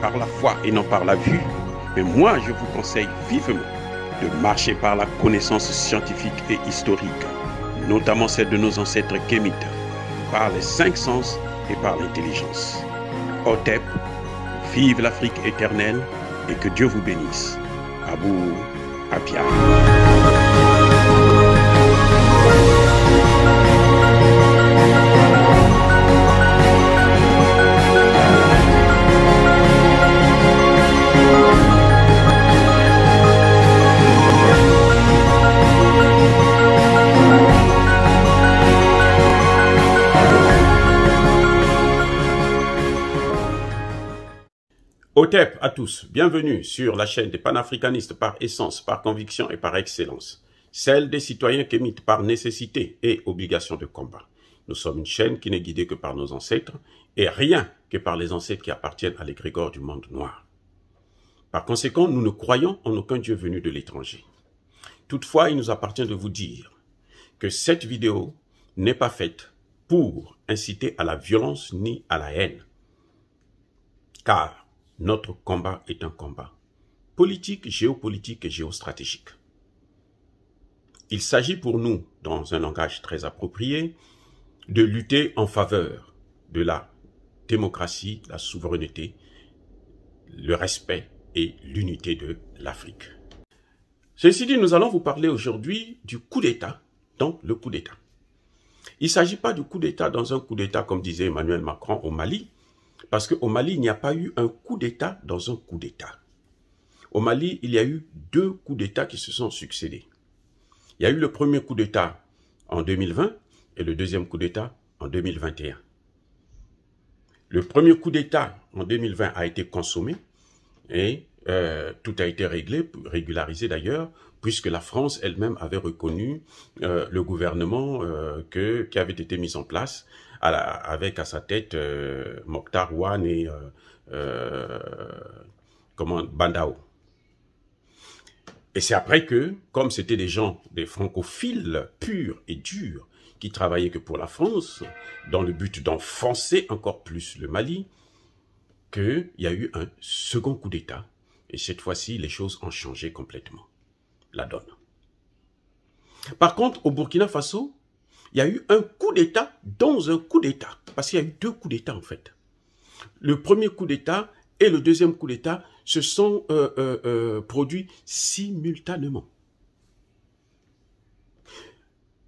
par la foi et non par la vue. Mais moi, je vous conseille vivement de marcher par la connaissance scientifique et historique, notamment celle de nos ancêtres kémites, par les cinq sens et par l'intelligence. Otep, vive l'Afrique éternelle et que Dieu vous bénisse. Abou Apia. Bonjour à tous, bienvenue sur la chaîne des panafricanistes par essence, par conviction et par excellence, celle des citoyens qu'émitent par nécessité et obligation de combat. Nous sommes une chaîne qui n'est guidée que par nos ancêtres et rien que par les ancêtres qui appartiennent à l'égrégore du monde noir. Par conséquent, nous ne croyons en aucun Dieu venu de l'étranger. Toutefois, il nous appartient de vous dire que cette vidéo n'est pas faite pour inciter à la violence ni à la haine. Car notre combat est un combat politique, géopolitique et géostratégique. Il s'agit pour nous, dans un langage très approprié, de lutter en faveur de la démocratie, la souveraineté, le respect et l'unité de l'Afrique. Ceci dit, nous allons vous parler aujourd'hui du coup d'État dans le coup d'État. Il ne s'agit pas du coup d'État dans un coup d'État, comme disait Emmanuel Macron au Mali, parce qu'au Mali, il n'y a pas eu un coup d'État dans un coup d'État. Au Mali, il y a eu deux coups d'État qui se sont succédés. Il y a eu le premier coup d'État en 2020 et le deuxième coup d'État en 2021. Le premier coup d'État en 2020 a été consommé et euh, tout a été réglé, régularisé d'ailleurs, puisque la France elle-même avait reconnu euh, le gouvernement euh, qui avait été mis en place avec à sa tête euh, Mokhtar et euh, euh, comment, Bandao. Et c'est après que, comme c'était des gens, des francophiles purs et durs, qui travaillaient que pour la France, dans le but d'enfoncer encore plus le Mali, qu'il y a eu un second coup d'État. Et cette fois-ci, les choses ont changé complètement. La donne. Par contre, au Burkina Faso, il y a eu un coup d'État dans un coup d'État. Parce qu'il y a eu deux coups d'État, en fait. Le premier coup d'État et le deuxième coup d'État se sont euh, euh, euh, produits simultanément.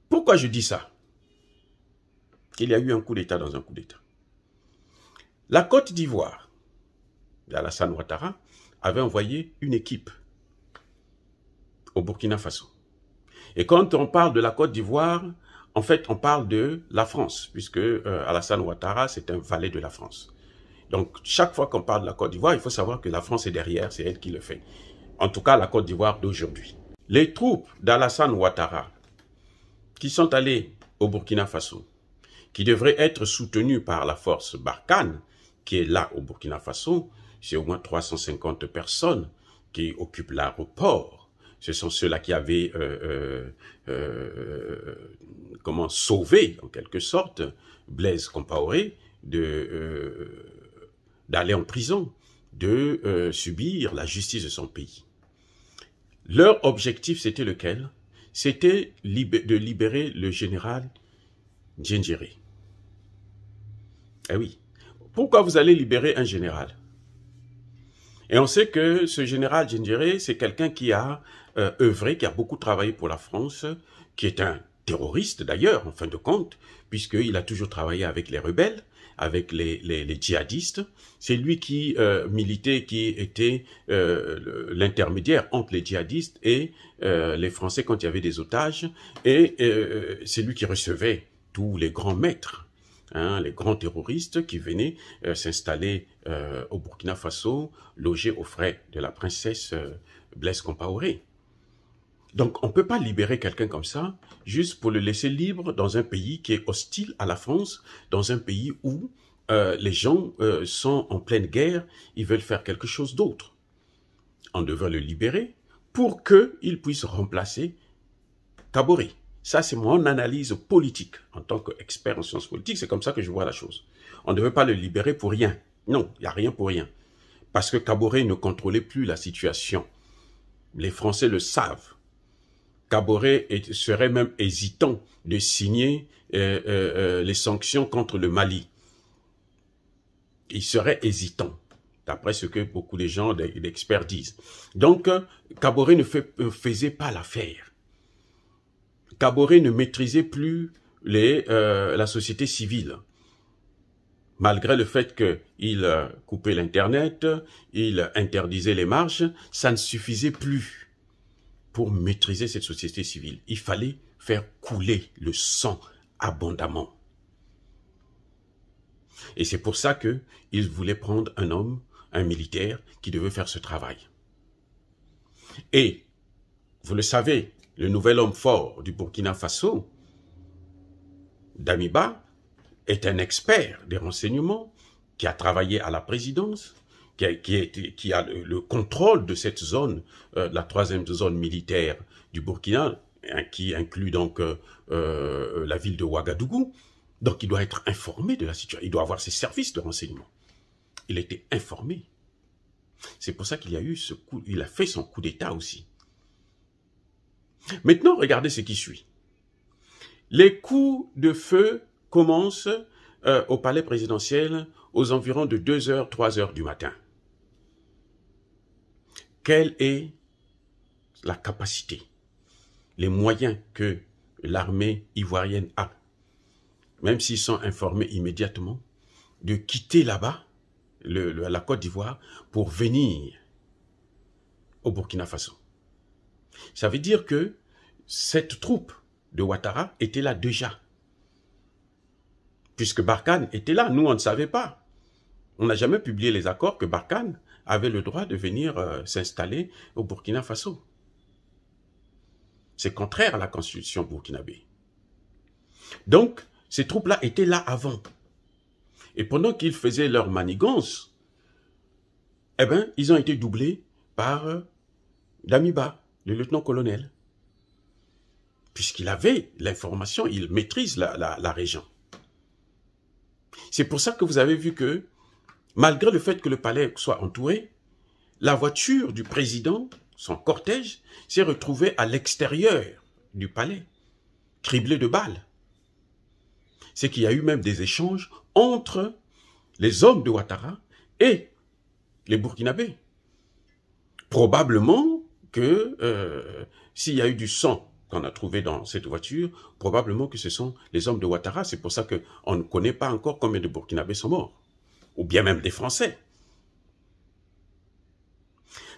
Pourquoi je dis ça Qu'il y a eu un coup d'État dans un coup d'État. La Côte d'Ivoire, Alassane Ouattara, avait envoyé une équipe au Burkina Faso. Et quand on parle de la Côte d'Ivoire, en fait, on parle de la France, puisque euh, Alassane Ouattara, c'est un valet de la France. Donc, chaque fois qu'on parle de la Côte d'Ivoire, il faut savoir que la France est derrière, c'est elle qui le fait. En tout cas, la Côte d'Ivoire d'aujourd'hui. Les troupes d'Alassane Ouattara, qui sont allées au Burkina Faso, qui devraient être soutenues par la force Barkhane, qui est là au Burkina Faso, c'est au moins 350 personnes qui occupent l'aéroport ce sont ceux-là qui avaient euh, euh, euh, comment sauvé en quelque sorte Blaise Compaoré de d'aller en prison, de subir la justice de son pays. Leur objectif, c'était lequel C'était de libérer le général Djendjeri. Eh oui. Pourquoi vous allez libérer un général et on sait que ce général dirais, c'est quelqu'un qui a euh, œuvré, qui a beaucoup travaillé pour la France, qui est un terroriste d'ailleurs, en fin de compte, puisqu'il a toujours travaillé avec les rebelles, avec les, djihadistes. C'est lui qui euh, militait, qui était euh, l'intermédiaire entre les djihadistes et les Français quand il y avait des otages. Et c'est lui qui recevait tous les grands maîtres Hein, les grands terroristes qui venaient euh, s'installer euh, au Burkina Faso, logés aux frais de la princesse euh, Blaise Compaoré. Donc on ne peut pas libérer quelqu'un comme ça juste pour le laisser libre dans un pays qui est hostile à la France, dans un pays où les gens sont en pleine guerre, ils veulent faire quelque chose d'autre. On devrait le libérer pour qu'il puisse remplacer Taboré. Ça, c'est mon analyse politique en tant qu'expert en sciences politiques. C'est comme ça que je vois la chose. On ne devait pas le libérer pour rien. Non, il n'y a rien pour rien. Parce que Caboret ne contrôlait plus la situation. Les Français le savent. Caboret serait même hésitant de signer euh, euh, euh, les sanctions contre le Mali. Il serait hésitant, d'après ce que beaucoup de gens, d'experts disent. Donc, Caboret ne faisait pas l'affaire. Caboret ne maîtrisait plus les, euh, la société civile. Malgré le fait qu'il euh, coupait l'Internet, il interdisait les marches, ça ne suffisait plus pour maîtriser cette société civile. Il fallait faire couler le sang abondamment. Et c'est pour ça que voulait prendre un homme, un militaire, qui devait faire ce travail. Et, vous le savez, le nouvel homme fort du Burkina Faso, Damiba, est un expert des renseignements qui a travaillé à la présidence, qui a, le, contrôle de cette zone, euh, la troisième zone militaire du Burkina, hein, qui inclut donc euh, euh, la ville de Ouagadougou. Donc il doit être informé de la situation, il doit avoir ses services de renseignement. Il a été informé. C'est pour ça qu'il a eu ce coup, il a fait son coup d'État aussi. Maintenant, regardez ce qui suit. Les coups de feu commencent euh, au palais présidentiel aux environs de 2h, 3h du matin. Quelle est la capacité, les moyens que l'armée ivoirienne a, même s'ils sont informés immédiatement, de quitter là-bas, la Côte d'Ivoire, pour venir au Burkina Faso ça veut dire que cette troupe de Ouattara était là déjà. Puisque Barkhane était là, nous on ne savait pas. On n'a jamais publié les accords que Barkhane avait le droit de venir euh, s'installer au Burkina Faso. C'est contraire à la constitution burkinabé. Donc, ces troupes-là étaient là avant. Et pendant qu'ils faisaient leur manigance, eh bien, ils ont été doublés par euh, Damiba, le lieutenant-colonel, puisqu'il avait l'information, il maîtrise la, région. C'est pour ça que vous avez vu que, malgré le fait que le palais soit entouré, la voiture du président, son cortège, s'est retrouvée à l'extérieur du palais, criblée de balles. C'est qu'il y a eu même des échanges entre les hommes de Ouattara et les Burkinabés. Probablement que euh, s'il y a eu du sang qu'on a trouvé dans cette voiture, probablement que ce sont les hommes de Ouattara. C'est pour ça qu'on ne connaît pas encore combien de Burkinabés sont morts, ou bien même des Français.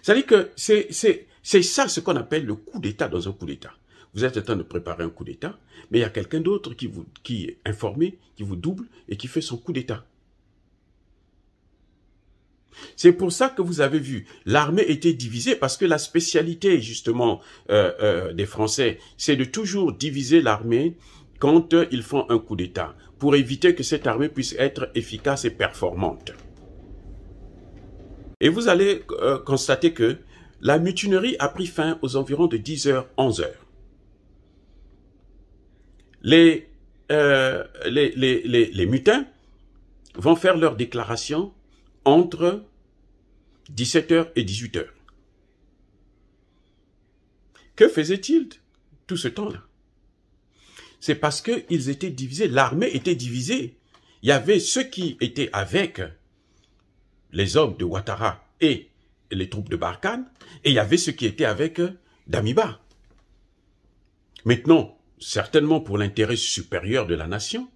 C'est-à-dire que c'est ça ce qu'on appelle le coup d'État dans un coup d'État. Vous êtes en train de préparer un coup d'État, mais il y a quelqu'un d'autre qui, vous, qui est informé, qui vous double et qui fait son coup d'État. C'est pour ça que vous avez vu, l'armée était divisée parce que la spécialité justement euh, euh, des Français, c'est de toujours diviser l'armée quand euh, ils font un coup d'État, pour éviter que cette armée puisse être efficace et performante. Et vous allez constater que la mutinerie a pris fin aux environs de 10h, heures, 11h. Heures. Les, les, les, les mutins vont faire leur déclaration entre 17h et 18h. Que faisait-il tout ce temps-là C'est parce qu'ils étaient divisés, l'armée était divisée. Il y avait ceux qui étaient avec les hommes de Ouattara et les troupes de Barkhane, et il y avait ceux qui étaient avec euh, Damiba. Maintenant, certainement pour l'intérêt supérieur de la nation,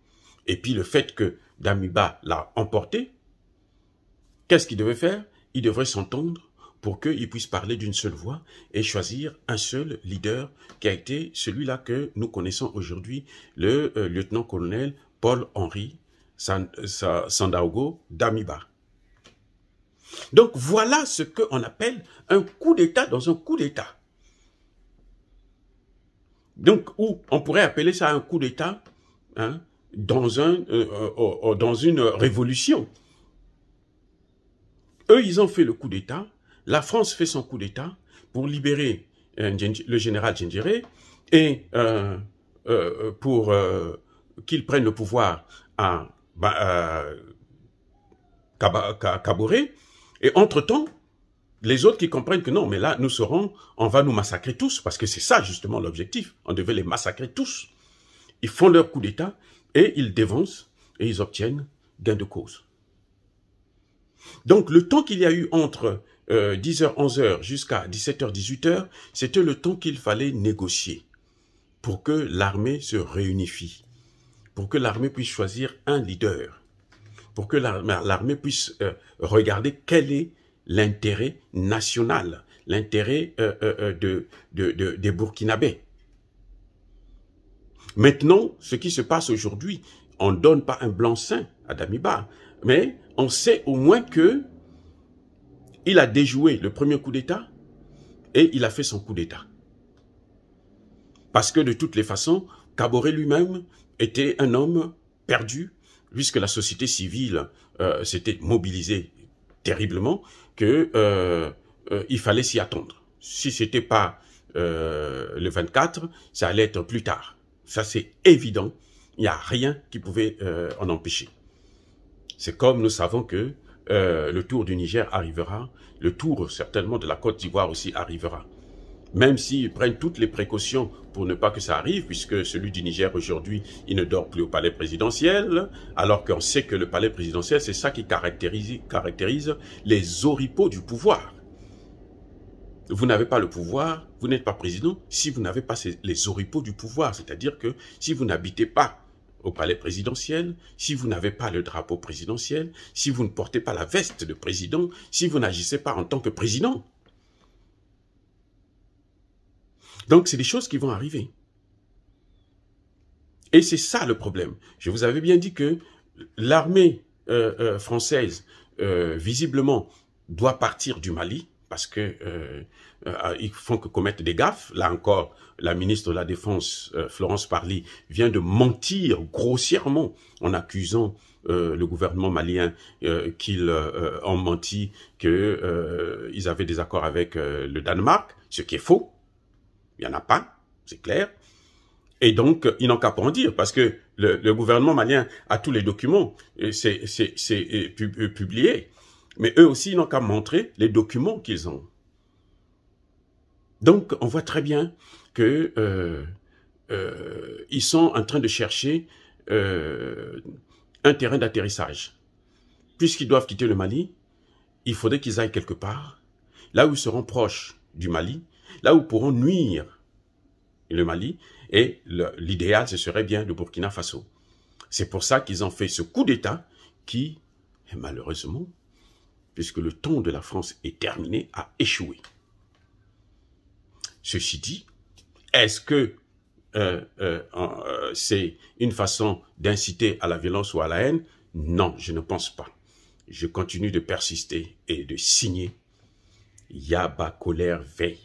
et puis le fait que Damiba l'a emporté, Qu'est-ce qu'il devait faire Il devrait s'entendre pour qu'ils puissent parler d'une seule voix et choisir un seul leader qui a été celui-là que nous connaissons aujourd'hui, le euh, lieutenant-colonel Paul-Henri Sandaogo d'Amiba. Donc voilà ce qu'on appelle un coup d'État dans un coup d'État. Donc, où on pourrait appeler ça un coup d'État hein, dans, un, euh, euh, dans une révolution. Eux, ils ont fait le coup d'État. La France fait son coup d'État pour libérer euh, le général Gendre et euh, euh, pour qu'il prenne le pouvoir à bah, Et entre-temps, les autres qui comprennent que non, mais là, nous serons, on va nous massacrer tous, parce que c'est ça justement l'objectif. On devait les massacrer tous. Ils font leur coup d'État et ils dévancent et ils obtiennent gain de cause. Donc le temps qu'il y a eu entre 10h, euh, 11h jusqu'à 17h, 18h, c'était le temps qu'il fallait négocier pour que l'armée se réunifie, pour que l'armée puisse choisir un leader, pour que ben, l'armée puisse euh, regarder quel est l'intérêt national, l'intérêt euh, de, des Burkinabés. Maintenant, ce qui se passe aujourd'hui, on ne donne pas un blanc-seing à Damiba, mais on sait au moins que il a déjoué le premier coup d'État et il a fait son coup d'État. Parce que de toutes les façons, Caboret lui-même était un homme perdu, puisque la société civile euh, s'était mobilisée terriblement, qu'il euh, euh, fallait s'y attendre. Si ce n'était pas le 24, ça allait être plus tard. Ça c'est évident. Il n'y a rien qui pouvait en empêcher. C'est comme nous savons que euh, le tour du Niger arrivera, le tour certainement de la Côte d'Ivoire aussi arrivera. Même s'ils prennent toutes les précautions pour ne pas que ça arrive, puisque celui du Niger aujourd'hui, il ne dort plus au palais présidentiel, alors qu'on sait que le palais présidentiel, c'est ça qui caractérise, caractérise les oripeaux du pouvoir. Vous n'avez pas le pouvoir, vous n'êtes pas président si vous n'avez pas les oripeaux du pouvoir, c'est-à-dire que si vous n'habitez pas au palais présidentiel, si vous n'avez pas le drapeau présidentiel, si vous ne portez pas la veste de président, si vous n'agissez pas en tant que président. Donc, c'est des choses qui vont arriver. Et c'est ça le problème. Je vous avais bien dit que l'armée euh, euh, française, euh, visiblement, doit partir du Mali parce que euh, euh ah, ils font que commettre des gaffes. Là encore, la ministre de la Défense, euh, Florence Parly, vient de mentir grossièrement en accusant euh, le gouvernement malien qu'ils ont menti, qu'ils avaient des accords avec le Danemark, ce qui est faux. Il n'y en a pas, c'est clair. Et donc, ils n'ont qu'à pas en dire, parce que le, le, gouvernement malien a tous les documents, c'est publié. Mais eux aussi, ils n'ont qu'à montrer les documents qu'ils ont. Donc, on voit très bien que euh, euh, ils sont en train de chercher euh, un terrain d'atterrissage. Puisqu'ils doivent quitter le Mali, il faudrait qu'ils aillent quelque part, là où ils seront proches du Mali, là où ils pourront nuire le Mali, et l'idéal, ce serait bien de Burkina Faso. C'est pour ça qu'ils ont fait ce coup d'État qui, malheureusement, puisque le ton de la France est terminé, à échoué. Ceci dit, est-ce que euh, euh, euh, c'est une façon d'inciter à la violence ou à la haine Non, je ne pense pas. Je continue de persister et de signer Yaba colère veille,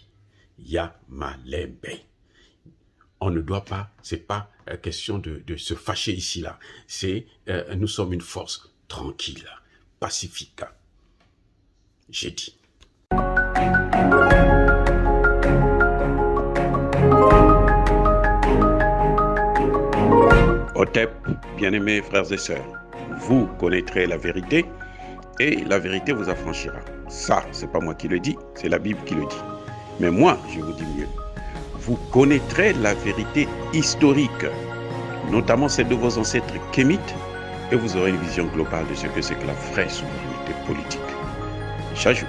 ya On ne doit pas, ce n'est pas question de, se fâcher ici là. C'est nous sommes une force tranquille, pacifique, dit. OTEP, bien-aimés frères et sœurs, vous connaîtrez la vérité et la vérité vous affranchira. Ça, c'est pas moi qui le dis, c'est la Bible qui le dit. Mais moi, je vous dis mieux. Vous connaîtrez la vérité historique, notamment celle de vos ancêtres kémites, et vous aurez une vision globale de ce que c'est que la vraie souveraineté politique. J'ajoute,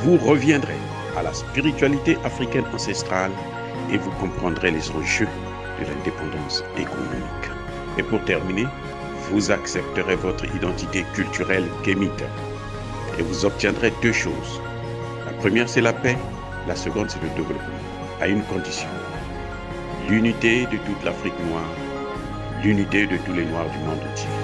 vous reviendrez à la spiritualité africaine ancestrale et vous comprendrez les enjeux de l'indépendance économique. Et pour terminer, vous accepterez votre identité culturelle kémite et vous obtiendrez deux choses. La première, c'est la paix, la seconde, c'est le développement, à une condition. L'unité de toute l'Afrique noire, l'unité de tous les Noirs du monde entier.